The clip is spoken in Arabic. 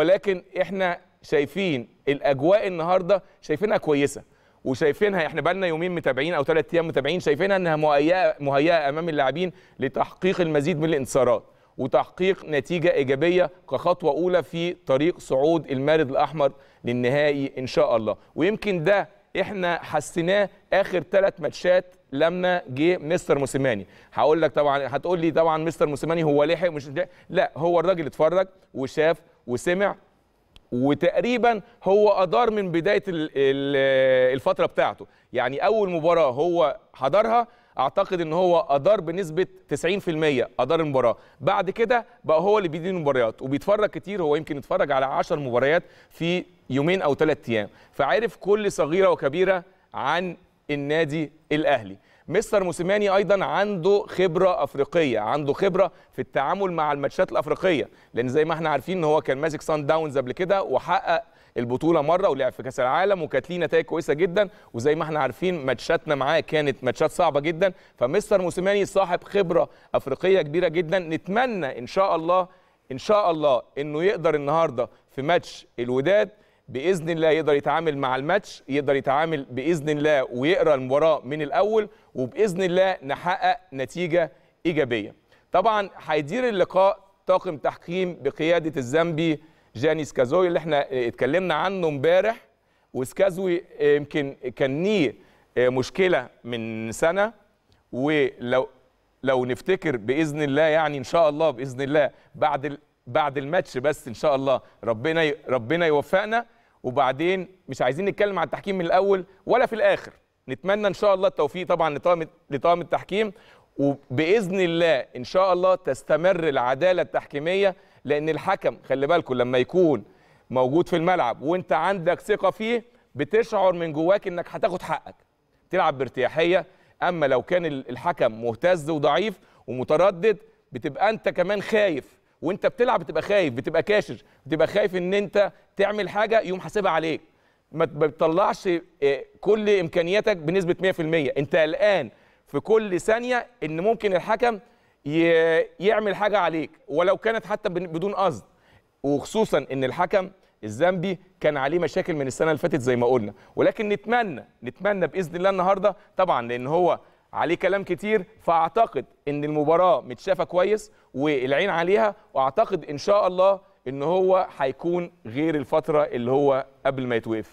ولكن احنا شايفين الاجواء النهارده شايفينها كويسه وشايفينها احنا بقالنا يومين متابعين او ثلاث ايام متابعين شايفينها انها مهيئه مهيئه امام اللاعبين لتحقيق المزيد من الانتصارات وتحقيق نتيجه ايجابيه كخطوه اولى في طريق صعود المارد الاحمر للنهائي ان شاء الله ويمكن ده احنا حسيناه اخر ثلاث ماتشات لما جه مستر موسيماني هقول لك طبعا هتقول لي طبعا مستر موسيماني هو لحق مش لحق لا هو الراجل اتفرج وشاف وسمع وتقريبا هو ادار من بدايه الفتره بتاعته يعني اول مباراه هو حضرها اعتقد ان هو ادار بنسبه 90% ادار المباراه بعد كده بقى هو اللي بيدير المباريات وبيتفرج كتير هو يمكن اتفرج على 10 مباريات في يومين او ثلاث ايام فعارف كل صغيره وكبيره عن النادي الاهلي مستر موسيماني ايضا عنده خبره افريقيه عنده خبره في التعامل مع الماتشات الافريقيه لان زي ما احنا عارفين ان هو كان ماسك سان داونز قبل كده وحقق البطوله مره ولعب في كاس العالم وكانت ليه نتائج كويسه جدا وزي ما احنا عارفين ماتشاتنا معاه كانت ماتشات صعبه جدا فمستر موسيماني صاحب خبره افريقيه كبيره جدا نتمنى ان شاء الله ان شاء الله انه يقدر النهارده في ماتش الوداد باذن الله يقدر يتعامل مع الماتش يقدر يتعامل باذن الله ويقرا المباراه من الاول وباذن الله نحقق نتيجه ايجابيه طبعا هيدير اللقاء طاقم تحكيم بقياده الزامبي جاني سكازوي اللي احنا اتكلمنا عنه امبارح وسكازوي يمكن كان ليه آه، مشكله من سنه ولو لو نفتكر باذن الله يعني ان شاء الله باذن الله بعد بعد الماتش بس ان شاء الله ربنا ربنا يوفقنا وبعدين مش عايزين نتكلم عن التحكيم من الاول ولا في الاخر نتمنى ان شاء الله التوفيق طبعا لطاقم التحكيم وباذن الله ان شاء الله تستمر العداله التحكيميه لان الحكم خلي بالكم لما يكون موجود في الملعب وانت عندك ثقه فيه بتشعر من جواك انك هتاخد حقك تلعب بارتياحيه اما لو كان الحكم مهتز وضعيف ومتردد بتبقى انت كمان خايف وانت بتلعب بتبقى خايف بتبقى كاشر بتبقى خايف ان انت تعمل حاجه يقوم حاسبها عليك ما بتطلعش آه، كل امكانياتك بنسبه 100% انت قلقان في كل ثانيه ان ممكن الحكم يعمل حاجه عليك ولو كانت حتى بدون قصد وخصوصا ان الحكم الزامبي كان عليه مشاكل من السنه اللي فاتت زي ما قلنا ولكن نتمنى نتمنى باذن الله النهارده طبعا لان هو عليه كلام كتير فاعتقد ان المباراه متشافه كويس والعين عليها واعتقد ان شاء الله ان هو هيكون غير الفتره اللي هو قبل ما يتوقف فيها